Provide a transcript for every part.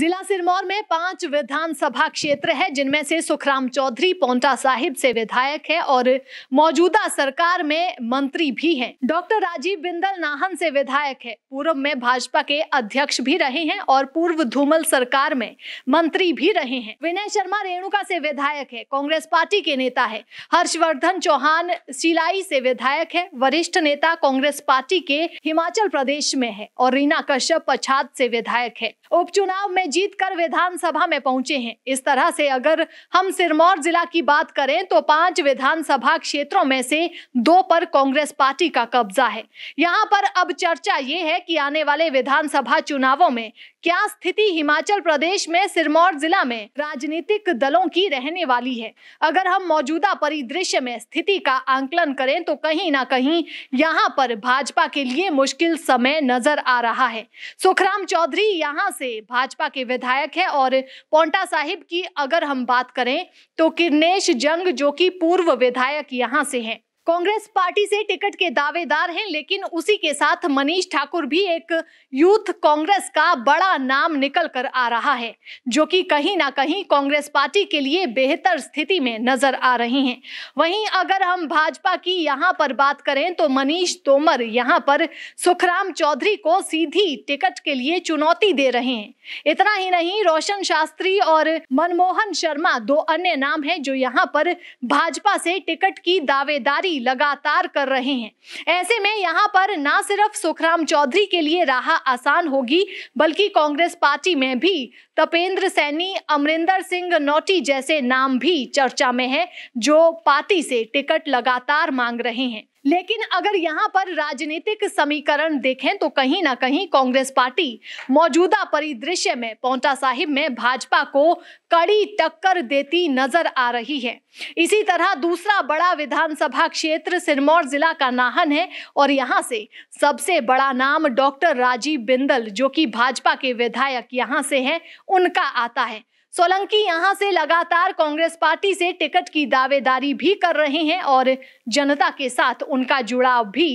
जिला सिरमौर में पांच विधानसभा क्षेत्र है जिनमें से सुखराम चौधरी पोंटा साहिब से विधायक है और मौजूदा सरकार में मंत्री भी हैं। डॉक्टर राजीव बिंदल नाहन से विधायक है पूर्व में भाजपा के अध्यक्ष भी रहे हैं और पूर्व धूमल सरकार में मंत्री भी रहे हैं विनय शर्मा रेणुका से विधायक है कांग्रेस पार्टी के नेता है हर्षवर्धन चौहान सिलाई से विधायक है वरिष्ठ नेता कांग्रेस पार्टी के हिमाचल प्रदेश में है और रीना कश्यप पछाद से विधायक है उपचुनाव में में जीतकर विधानसभा में पहुंचे हैं इस तरह से अगर हम सिरमौर जिला की बात करें तो पांच विधानसभा क्षेत्रों में से दो पर कांग्रेस पार्टी का कब्जा है यहां पर अब चर्चा ये है कि आने वाले विधानसभा चुनावों में क्या स्थिति हिमाचल प्रदेश में सिरमौर जिला में राजनीतिक दलों की रहने वाली है अगर हम मौजूदा परिदृश्य में स्थिति का आंकलन करें तो कहीं ना कहीं यहाँ पर भाजपा के लिए मुश्किल समय नजर आ रहा है सुखराम चौधरी यहाँ से भाजपा के विधायक हैं और पोंटा साहिब की अगर हम बात करें तो किरनेश जंग जो कि पूर्व विधायक यहाँ से हैं कांग्रेस पार्टी से टिकट के दावेदार हैं लेकिन उसी के साथ मनीष ठाकुर भी एक यूथ कांग्रेस का बड़ा नाम निकल कर आ रहा है जो कि कहीं ना कहीं कांग्रेस पार्टी के लिए बेहतर स्थिति में नजर आ रही हैं वहीं अगर हम भाजपा की यहां पर बात करें तो मनीष तोमर यहां पर सुखराम चौधरी को सीधी टिकट के लिए चुनौती दे रहे हैं इतना ही नहीं रोशन शास्त्री और मनमोहन शर्मा दो अन्य नाम है जो यहाँ पर भाजपा से टिकट की दावेदारी लड़ाई लगातार कर रहे हैं ऐसे में यहाँ पर ना सिर्फ सुखराम चौधरी के लिए राह आसान होगी बल्कि कांग्रेस पार्टी में भी तपेंद्र सैनी अमरिंदर सिंह नौटी जैसे नाम भी चर्चा में है जो पार्टी से टिकट लगातार मांग रहे हैं लेकिन अगर यहाँ पर राजनीतिक समीकरण देखें तो कहीं ना कहीं कांग्रेस पार्टी मौजूदा परिदृश्य में पौंटा साहिब में भाजपा को कड़ी टक्कर देती नजर आ रही है इसी तरह दूसरा बड़ा विधानसभा क्षेत्र सिरमौर जिला का नाहन है और यहाँ से सबसे बड़ा नाम डॉक्टर राजीव बिंदल जो कि भाजपा के विधायक यहाँ से हैं उनका आता है सोलंकी यहां से लगातार कांग्रेस पार्टी से टिकट की दावेदारी भी कर रहे हैं और जनता के साथ उनका जुड़ाव भी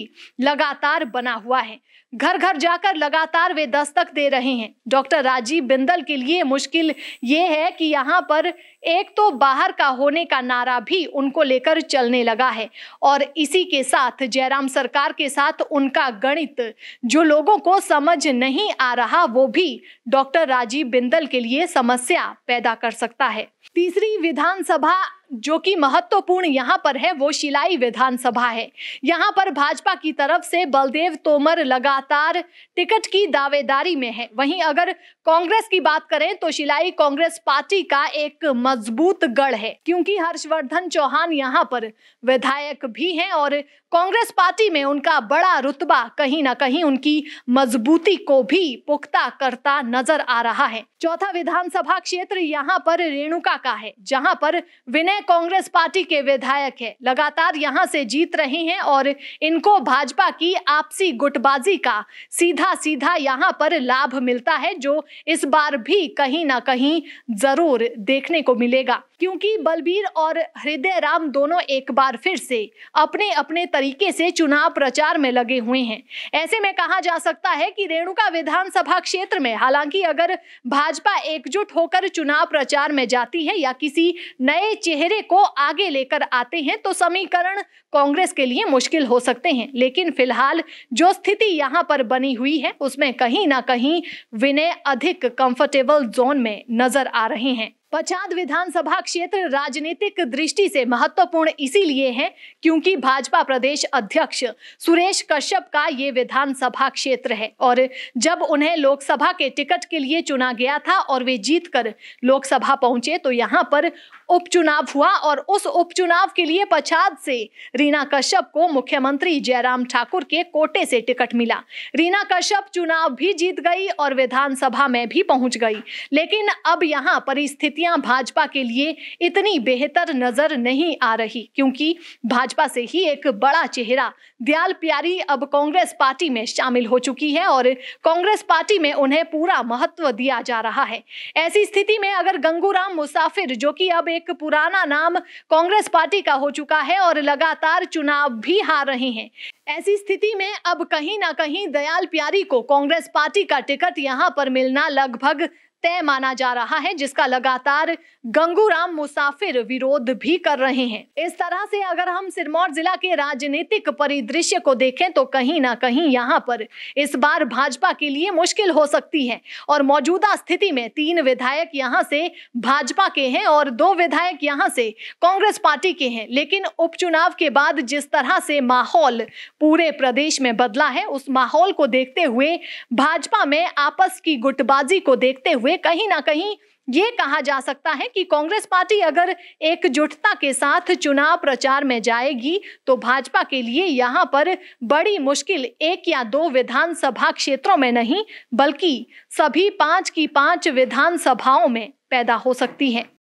लगातार बना हुआ है घर घर जाकर लगातार वे दस्तक दे रहे हैं डॉक्टर राजीव बिंदल के लिए मुश्किल ये है कि यहाँ पर एक तो बाहर का होने का नारा भी उनको लेकर चलने लगा है और इसी के साथ जयराम सरकार के साथ उनका गणित जो लोगों को समझ नहीं आ रहा वो भी डॉक्टर राजीव बिंदल के लिए समस्या पैदा कर सकता है तीसरी विधानसभा जो कि महत्वपूर्ण यहाँ पर है वो शिलाई विधानसभा है यहाँ पर भाजपा की तरफ से बलदेव तोमर लगातार टिकट की दावेदारी में है वहीं अगर कांग्रेस की बात करें तो शिलाई कांग्रेस पार्टी का एक मजबूत गढ़ है क्योंकि हर्षवर्धन चौहान यहाँ पर विधायक भी हैं और कांग्रेस पार्टी में उनका बड़ा रुतबा कहीं ना कहीं उनकी मजबूती को भी पुख्ता करता नजर आ रहा है चौथा विधानसभा क्षेत्र यहाँ पर रेणुका का है जहाँ पर विनय हैं कांग्रेस पार्टी के विधायक है लगातार यहां से जीत रहे हैं और इनको भाजपा की आपसी गुटबाजी का सीधा सीधा यहां पर लाभ मिलता है जो इस बार भी कहीं ना कहीं जरूर देखने को मिलेगा क्योंकि बलबीर और हृदय राम दोनों एक बार फिर से अपने अपने तरीके से चुनाव प्रचार में लगे हुए हैं ऐसे में कहा जा सकता है कि रेणुका विधानसभा क्षेत्र में हालांकि अगर भाजपा एकजुट होकर चुनाव प्रचार में जाती है या किसी नए चेहरे को आगे लेकर आते हैं तो समीकरण कांग्रेस के लिए मुश्किल हो सकते हैं लेकिन फिलहाल जो स्थिति यहाँ पर बनी हुई है उसमें कहीं ना कहीं विनय अधिक कंफर्टेबल जोन में नजर आ रहे हैं पचाद विधानसभा क्षेत्र राजनीतिक दृष्टि से महत्वपूर्ण इसीलिए है क्योंकि भाजपा प्रदेश अध्यक्ष सुरेश कश्यप का ये विधानसभा क्षेत्र है और जब उन्हें लोकसभा के टिकट के लिए चुना गया था और वे जीतकर लोकसभा पहुंचे तो यहाँ पर उपचुनाव हुआ और उस उपचुनाव के लिए पचाद से रीना कश्यप को मुख्यमंत्री जयराम ठाकुर के कोटे से टिकट मिला रीना कश्यप चुनाव भी जीत गई और विधानसभा में भी पहुंच गई लेकिन अब यहाँ परिस्थिति स्थितियां भाजपा के लिए इतनी बेहतर नजर नहीं आ रही क्योंकि भाजपा से ही एक बड़ा चेहरा दयाल प्यारी अब कांग्रेस पार्टी में शामिल हो चुकी है और कांग्रेस पार्टी में उन्हें पूरा महत्व दिया जा रहा है ऐसी स्थिति में अगर गंगूराम मुसाफिर जो कि अब एक पुराना नाम कांग्रेस पार्टी का हो चुका है और लगातार चुनाव भी हार रहे हैं ऐसी स्थिति में अब कहीं ना कहीं दयाल प्यारी को कांग्रेस पार्टी का टिकट यहां पर मिलना लगभग तय माना जा रहा है जिसका लगातार गंगूराम मुसाफिर विरोध भी कर रहे हैं इस तरह से अगर हम सिरमौर जिला के राजनीतिक परिदृश्य को देखें तो कहीं ना कहीं यहाँ पर इस बार भाजपा के लिए मुश्किल हो सकती है और मौजूदा स्थिति में तीन विधायक यहाँ से भाजपा के हैं और दो विधायक यहाँ से कांग्रेस पार्टी के हैं लेकिन उपचुनाव के बाद जिस तरह से माहौल पूरे प्रदेश में बदला है उस माहौल को देखते हुए भाजपा में आपस की गुटबाजी को देखते हुए हुए कहीं ना कहीं ये कहा जा सकता है कि कांग्रेस पार्टी अगर एकजुटता के साथ चुनाव प्रचार में जाएगी तो भाजपा के लिए यहाँ पर बड़ी मुश्किल एक या दो विधानसभा क्षेत्रों में नहीं बल्कि सभी पांच की पांच विधानसभाओं में पैदा हो सकती है